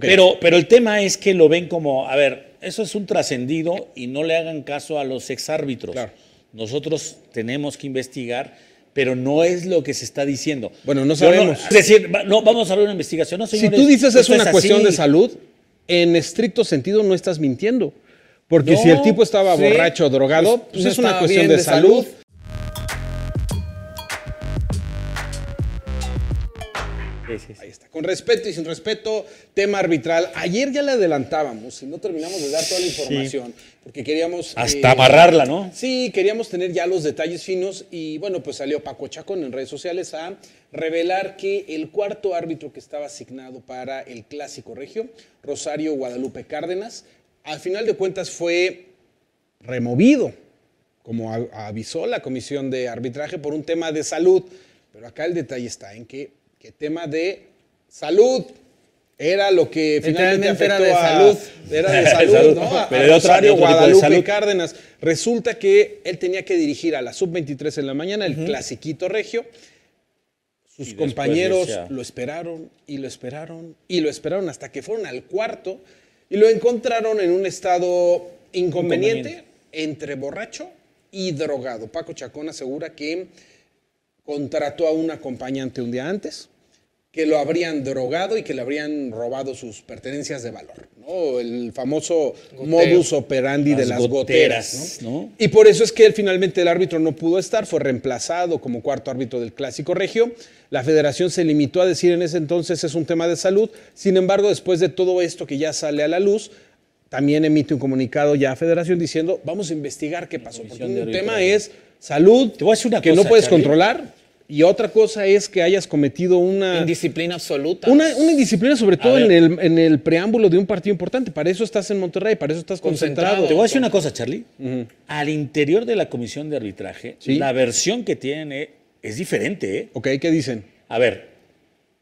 Pero, pero el tema es que lo ven como, a ver, eso es un trascendido y no le hagan caso a los exárbitros. Claro. Nosotros tenemos que investigar, pero no es lo que se está diciendo. Bueno, no sabemos. decir, no, vamos a ver una investigación. si tú dices es una cuestión de salud, en estricto sentido no estás mintiendo. Porque si el tipo estaba borracho borracho, drogado, pues, es una cuestión de, salud. Ahí está. Con respeto y sin respeto, tema arbitral. Ayer ya le adelantábamos y no terminamos de dar toda la información porque queríamos... Hasta eh, amarrarla, ¿no? Sí, queríamos tener ya los detalles finos y bueno, pues salió Paco Chacón en redes sociales a revelar que el cuarto árbitro que estaba asignado para el Clásico Regio, Rosario Guadalupe Cárdenas, al final de cuentas fue removido, como avisó la comisión de arbitraje, por un tema de salud. Pero acá el detalle está en que tema de salud. Era lo que finalmente afectó era de a, salud. Era de salud, Pero Guadalupe Cárdenas. Resulta que él tenía que dirigir a la sub-23 en la mañana, el clasiquito regio. Sus compañeros lo esperaron y lo esperaron y lo esperaron hasta que fueron al cuarto y lo encontraron en un estado inconveniente. entre borracho y drogado. Paco Chacón asegura que contrató a un acompañante un día antes que lo habrían drogado y que le habrían robado sus pertenencias de valor, ¿no? El famoso modus operandi de las goteras, Y por eso es que él, finalmente el árbitro no pudo estar, fue reemplazado como cuarto árbitro del Clásico Regio. La federación se limitó a decir en ese entonces es un tema de salud, sin embargo, después de todo esto que ya sale a la luz, también emite un comunicado ya a Federación diciendo, vamos a investigar qué pasó. Porque un tema es salud, que no puedes controlar y otra cosa es que hayas cometido una... Indisciplina absoluta. Una, indisciplina sobre todo en el, preámbulo de un partido importante. Para eso estás en Monterrey, para eso estás concentrado. Te voy a decir una cosa, Charlie. Al interior de la comisión de arbitraje, la versión que tienen es diferente. ¿eh? Ok, ¿qué dicen? A ver,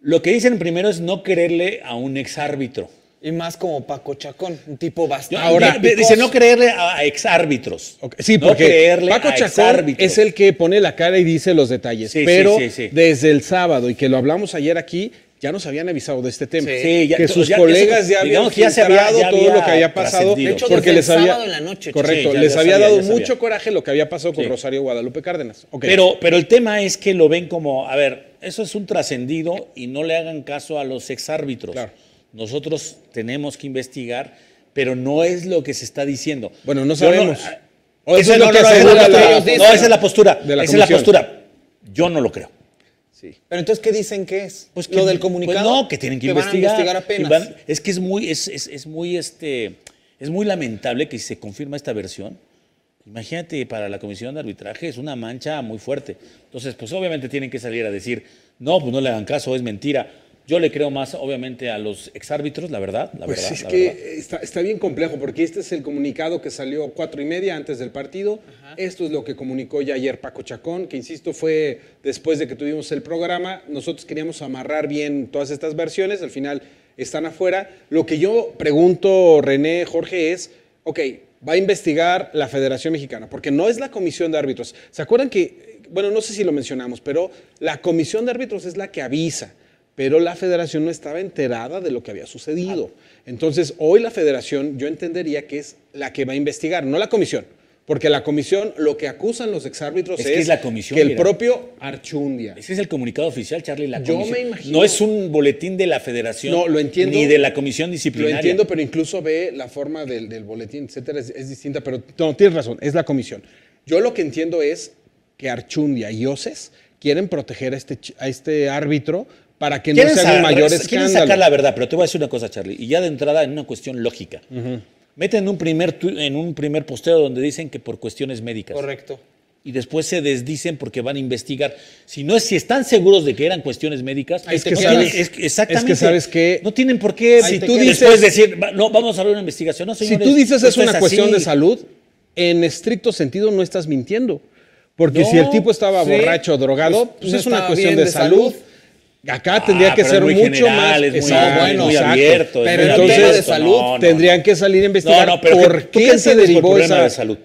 lo que dicen primero es no quererle a un ex árbitro. Y más como Paco Chacón, un tipo bastante. Ahora, dice no creerle a exárbitros. Sí, porque Paco Chacón es el que pone la cara y dice los detalles. pero desde el sábado, y que lo hablamos ayer aquí, ya nos habían avisado de este tema. que ya, sus colegas ya, habían ya todo lo que había pasado. De hecho, porque les había, la noche. Correcto, les había dado mucho coraje lo que había pasado con Rosario Guadalupe Cárdenas. Pero, pero el tema es que lo ven como, a ver, eso es un trascendido y no le hagan caso a los exárbitros. Claro. Nosotros tenemos que investigar, pero no es lo que se está diciendo. Bueno, no sabemos. No, ah, eso, es lo que No, esa es la postura. esa es la postura. Yo no lo creo. Sí. Pero entonces, ¿qué dicen que es? Pues que, lo del comunicado. Pues no, que tienen que, investigar. apenas. es que es muy, es, es, muy este, es muy lamentable que se confirma esta versión. Imagínate, para la comisión de arbitraje es una mancha muy fuerte. Entonces, pues obviamente tienen que salir a decir, no, pues no le hagan caso, es mentira. Yo le creo más, obviamente, a los exárbitros, la verdad. La pues verdad, es que Está, bien complejo, porque este es el comunicado que salió cuatro y media antes del partido. Esto es lo que comunicó ya ayer Paco Chacón, que insisto, fue después de que tuvimos el programa. Nosotros queríamos amarrar bien todas estas versiones, al final están afuera. Lo que yo pregunto, René, Jorge, es, ok, va a investigar la Federación Mexicana, porque no es la comisión de árbitros. ¿Se acuerdan que, bueno, no sé si lo mencionamos, pero la comisión de árbitros es la que avisa? pero la federación no estaba enterada de lo que había sucedido. Entonces, hoy la federación yo entendería que es la que va a investigar, no la comisión. Porque la comisión, lo que acusan los exárbitros es, que, la comisión, el propio Archundia. Ese es el comunicado oficial, Charlie. La comisión. Yo me imagino. No es un boletín de la federación. No, lo entiendo. Ni de la comisión disciplinaria. Lo entiendo, pero incluso ve la forma del, boletín, etcétera, es, distinta. Pero no, tienes razón, es la comisión. Yo lo que entiendo es que Archundia y OCES quieren proteger a este, este árbitro para que no sean Quieren sacar la verdad, pero te voy a decir una cosa, Charlie, y ya de entrada en una cuestión lógica. Meten un primer en un primer posteo donde dicen que por cuestiones médicas. Correcto. Y después se desdicen porque van a investigar. Si no es, si están seguros de que eran cuestiones médicas, es que, sabes, es, exactamente, que no tienen por qué si tú dices, después decir, no, vamos a hacer una investigación. si tú dices es una cuestión de salud, en estricto sentido no estás mintiendo. Porque si el tipo estaba borracho borracho, drogado, pues, pues es una cuestión de, salud Acá tendría ah, que ser mucho más es muy, bueno, muy abierto. Pero entonces de salud tendrían que salir a investigar por qué, se derivó esa de salud.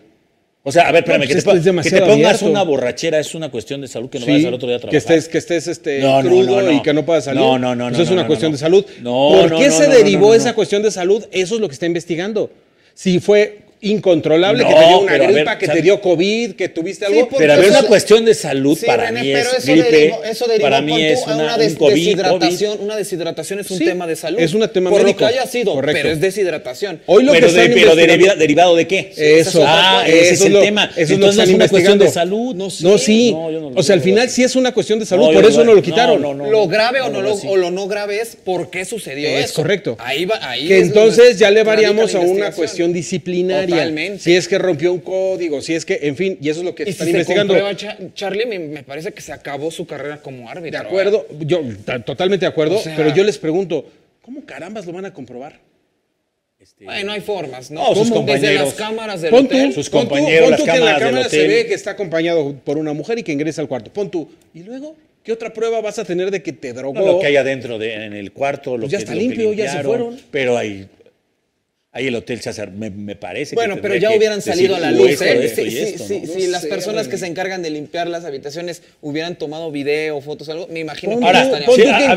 O sea, a ver, espérame, que, pues te, es que, te, pongas una borrachera es una cuestión de salud que no sí, vayas al otro día a trabajar. Que estés, que estés este, crudo y que no puedas salir. No, no, no. Eso es una cuestión de salud. ¿Por qué se derivó esa cuestión de salud? Eso es lo que está investigando. Si fue incontrolable, que te dio una gripa, que te dio COVID, que tuviste algo. pero es una cuestión de salud para mí eso gripe, para mí es una, deshidratación. Una deshidratación es un tema de salud. Es un tema Por médico. lo que haya sido, pero es deshidratación. Hoy lo pero, que derivado, de qué? Eso. Ah, es el tema. Entonces es una cuestión de salud. No, sí. o sea, al final sí es una cuestión de salud, por eso no lo quitaron. Lo grave o lo no grave es por qué sucedió eso. Es correcto. Ahí va. Entonces ya le variamos a una cuestión disciplinaria. Si es que rompió un código, si es que, en fin, y eso es lo que están investigando. Charlie, me, parece que se acabó su carrera como árbitro. De acuerdo, ¿eh? yo totalmente de acuerdo, pero yo les pregunto, ¿cómo carambas lo van a comprobar? Este... Bueno, hay formas, ¿no? sus Desde las cámaras del hotel. Sus compañeros, pon tú, que en la cámara se ve que está acompañado por una mujer y que ingresa al cuarto. Pon tú. Y luego, ¿qué otra prueba vas a tener de que te drogó? lo que hay adentro de, en el cuarto, lo pues ya está limpio, ya se fueron. Pero hay Ahí el Hotel hace, me, me parece. Bueno, pero ya hubieran salido a la luz. Si ¿eh? las personas que se encargan de limpiar las habitaciones hubieran tomado video, fotos, algo, me imagino Ahora que estaría...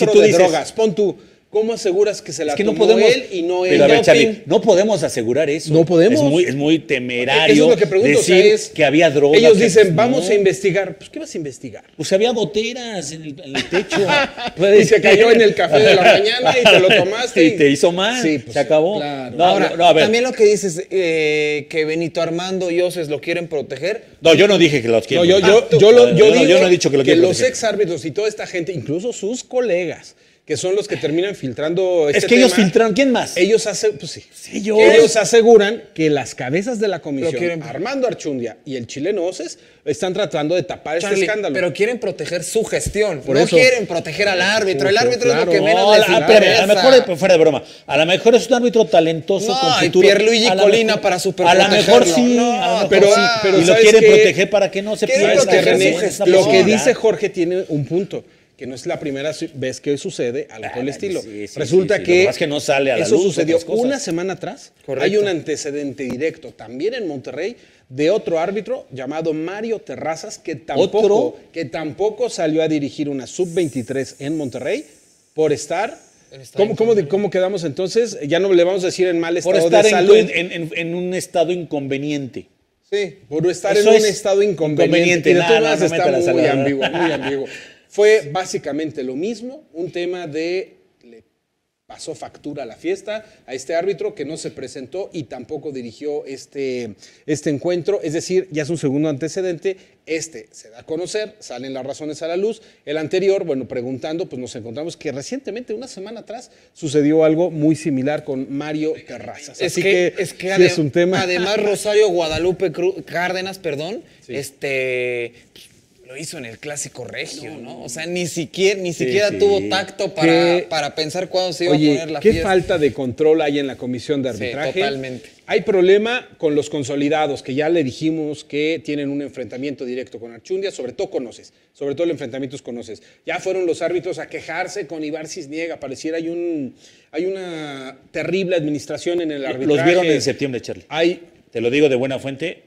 Pon tú, drogas, pon tú ¿Cómo aseguras que se la es tomó no podemos, él y no él? no podemos asegurar eso. No podemos. Es muy, temerario es lo que pregunto, decir que había drogas. Ellos dicen, vamos a investigar. Pues, ¿qué vas a investigar? Pues había goteras en el, techo. y se cayó en el café de la mañana y te lo tomaste. y, te hizo mal. Sí, pues, se acabó. Claro. No, no, también lo que dices eh, que Benito Armando y Oces lo quieren proteger. No, yo no dije que los quieren proteger. Yo, ah, yo, yo, yo, no he dicho que, lo que los ex árbitros y toda esta gente, incluso sus colegas, que son los que terminan filtrando. Este es que ellos filtraron, ¿quién más? Ellos, pues ellos. aseguran que las cabezas de la comisión, Armando Archundia y el chileno Oces, están tratando de tapar este escándalo. Pero quieren proteger su gestión, no quieren proteger al árbitro. el árbitro es lo que menos no, A lo mejor, eh, fuera de broma, a lo mejor es un árbitro talentoso no, con futuro. Colina para A lo mejor sí, pero, y lo quieren proteger para que no se pierda. Lo que dice Jorge tiene un punto que no es la primera vez que sucede algo por estilo. Resulta que, lo que, no sale a la eso sucedió una semana atrás. Hay un antecedente directo también en Monterrey de otro árbitro llamado Mario Terrazas que tampoco, que tampoco salió a dirigir una sub-23 en Monterrey por estar ¿Cómo, cómo, cómo quedamos entonces? Ya no le vamos a decir en mal estado por estar En, un estado inconveniente. Sí, por estar en un estado inconveniente. nada, más está muy ambiguo, muy ambiguo. Fue básicamente lo mismo, un tema de le pasó factura a la fiesta a este árbitro que no se presentó y tampoco dirigió este, este encuentro. Es decir, ya es un segundo antecedente. Este se da a conocer, salen las razones a la luz. El anterior, bueno, preguntando, pues nos encontramos que recientemente, una semana atrás, sucedió algo muy similar con Mario Terrazas. Es Así que, es, que Además, Rosario Guadalupe Cárdenas, perdón, este hizo en el clásico regio, ¿no? O sea, ni siquiera, ni siquiera tuvo tacto para, para, pensar cuándo se iba a poner la ¿qué falta de control hay en la comisión de arbitraje? Sí, totalmente. Hay problema con los consolidados, que ya le dijimos que tienen un enfrentamiento directo con Archundia, sobre todo conoces, sobre todo el enfrentamientos conoces. Ya fueron los árbitros a quejarse con Ibar Cisniega, pareciera hay un hay una terrible administración en el arbitraje. Los vieron en septiembre, Charlie. Hay, Te lo digo de buena fuente,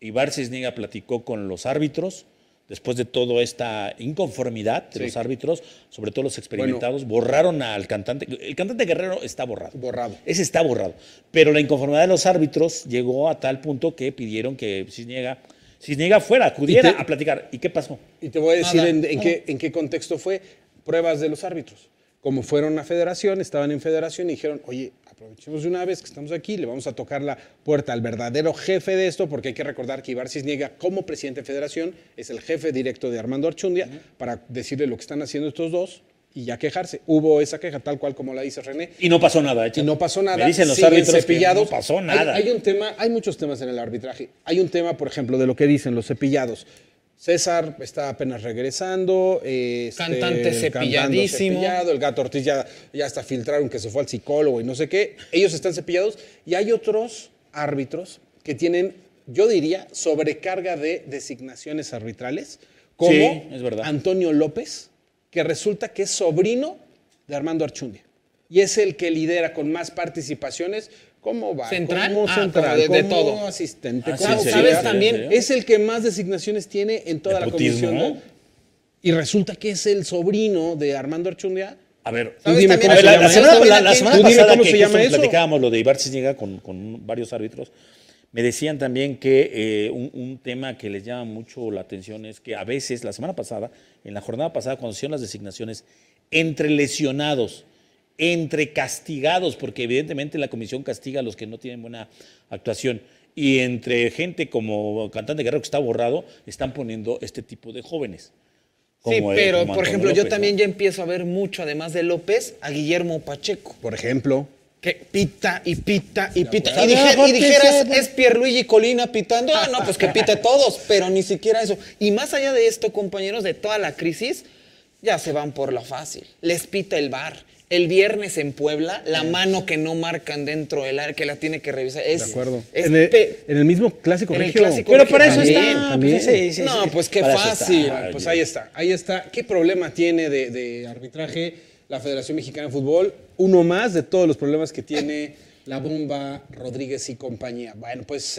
Ibar Cisniega platicó con los árbitros, después de toda esta inconformidad de los árbitros, sobre todo los experimentados, borraron al cantante. El cantante guerrero está borrado. Borrado. Ese está borrado. Pero la inconformidad de los árbitros llegó a tal punto que pidieron que Cisniega, fuera, acudiera a platicar. ¿Y qué pasó? Y te voy a decir en, qué, ah. en qué contexto fue. Pruebas de los árbitros como fueron a federación, estaban en federación y dijeron, oye, aprovechemos de una vez que estamos aquí, le vamos a tocar la puerta al verdadero jefe de esto, porque hay que recordar que Ibarcis niega como presidente de federación, es el jefe directo de Armando Archundia, para decirle lo que están haciendo estos dos y ya quejarse. Hubo esa queja tal cual como la dice René. Y no pasó nada, hecho. Y no pasó nada. Me dicen los árbitros que no pasó nada. hay, un tema, hay muchos temas en el arbitraje. Hay un tema, por ejemplo, de lo que dicen los cepillados. César está apenas regresando. Este, cantante cepilladísimo. el gato Ortiz ya, hasta filtraron que se fue al psicólogo y no sé qué. Ellos están cepillados. Y hay otros árbitros que tienen, yo diría, sobrecarga de designaciones arbitrales, como es verdad. Antonio López, que resulta que es sobrino de Armando Archundia. Y es el que lidera con más participaciones ¿Cómo va? ¿Central? ¿Cómo ah, central? de, todo. asistente? Ah, ¿Sabes también? es el que más designaciones tiene en toda la comisión. Y resulta que es el sobrino de Armando Archundia. A ver, La semana pasada platicábamos lo de Ibar llega con, varios árbitros, me decían también que eh, un, tema que les llama mucho la atención es que a veces, la semana pasada, en la jornada pasada, cuando se hicieron las designaciones, entre lesionados, entre castigados, porque evidentemente la comisión castiga a los que no tienen buena actuación, y entre gente como cantante guerrero que está borrado, están poniendo este tipo de jóvenes. Sí, pero por ejemplo, yo también ya empiezo a ver mucho, además de López, a Guillermo Pacheco. Por ejemplo. Que pita y pita y pita. Y, dijeras, es Pierluigi Colina pitando. Ah, no, pues que pite todos, pero ni siquiera eso. Y más allá de esto, compañeros, de toda la crisis, ya se van por lo fácil. Les pita el bar, el viernes en Puebla, la mano que no marcan dentro del área, que la tiene que revisar. Es, de acuerdo. en, el, mismo clásico, en Pero para eso está. no, ah, pues qué fácil. pues ahí está, ahí está. ¿Qué problema tiene de, arbitraje la Federación Mexicana de Fútbol? Uno más de todos los problemas que tiene la bomba Rodríguez y compañía. Bueno, pues... Eh,